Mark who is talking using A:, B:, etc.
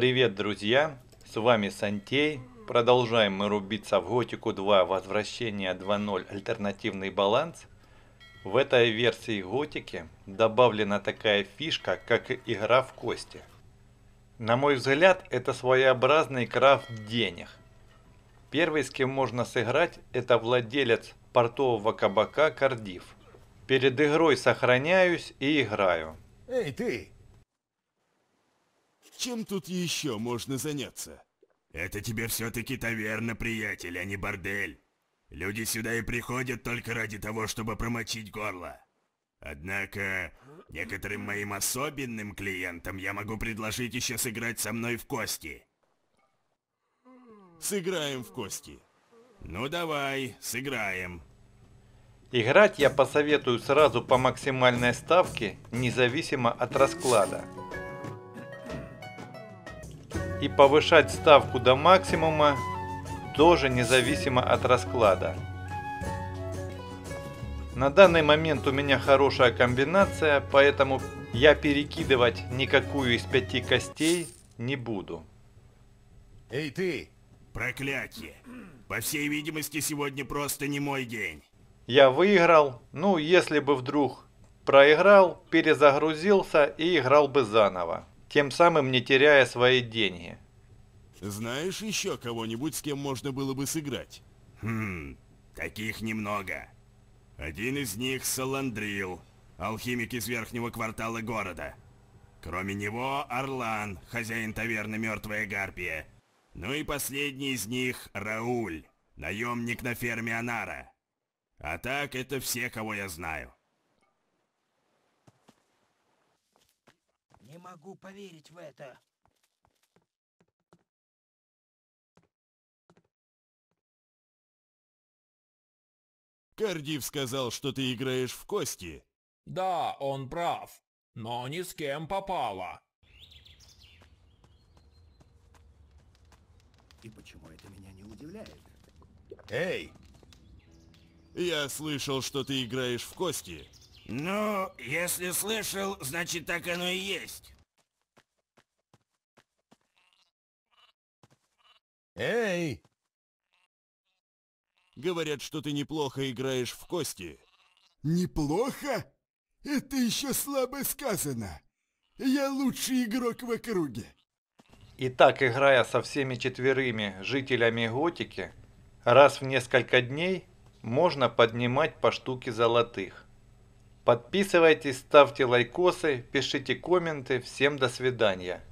A: Привет, друзья! С вами Сантей. Продолжаем мы рубиться в Готику 2 Возвращение 2.0 Альтернативный баланс. В этой версии Готики добавлена такая фишка, как игра в кости. На мой взгляд, это своеобразный крафт денег. Первый, с кем можно сыграть, это владелец портового кабака Кардив. Перед игрой сохраняюсь и играю.
B: Эй, ты! Чем тут еще можно заняться? Это тебе все-таки таверна, приятель, а не бордель. Люди сюда и приходят только ради того, чтобы промочить горло. Однако, некоторым моим особенным клиентам я могу предложить еще сыграть со мной в кости. Сыграем в кости.
A: Ну давай, сыграем. Играть я посоветую сразу по максимальной ставке, независимо от расклада и повышать ставку до максимума тоже независимо от расклада. На данный момент у меня хорошая комбинация, поэтому я перекидывать никакую из пяти костей не буду.
B: Эй ты, проклятие. По всей видимости, сегодня просто не мой день.
A: Я выиграл, ну если бы вдруг проиграл, перезагрузился и играл бы заново тем самым не теряя свои деньги. Знаешь еще кого-нибудь, с кем можно было бы сыграть?
B: Хм, таких немного. Один из них Саландрил, алхимик из верхнего квартала города. Кроме него Орлан, хозяин таверны «Мертвая Гарпия». Ну и последний из них Рауль, наемник на ферме Анара. А так это все, кого я знаю. Не могу поверить в это. Кардив сказал, что ты играешь в кости. Да, он прав, но ни с кем попало. И почему это меня не удивляет? Эй! Я слышал, что ты играешь в кости. Ну, если слышал, значит так оно и есть. Эй! Говорят, что ты неплохо играешь в кости. Неплохо? Это еще слабо сказано. Я лучший игрок в округе.
A: Итак, играя со всеми четверыми жителями Готики, раз в несколько дней можно поднимать по штуке золотых. Подписывайтесь, ставьте лайкосы, пишите комменты. Всем до свидания.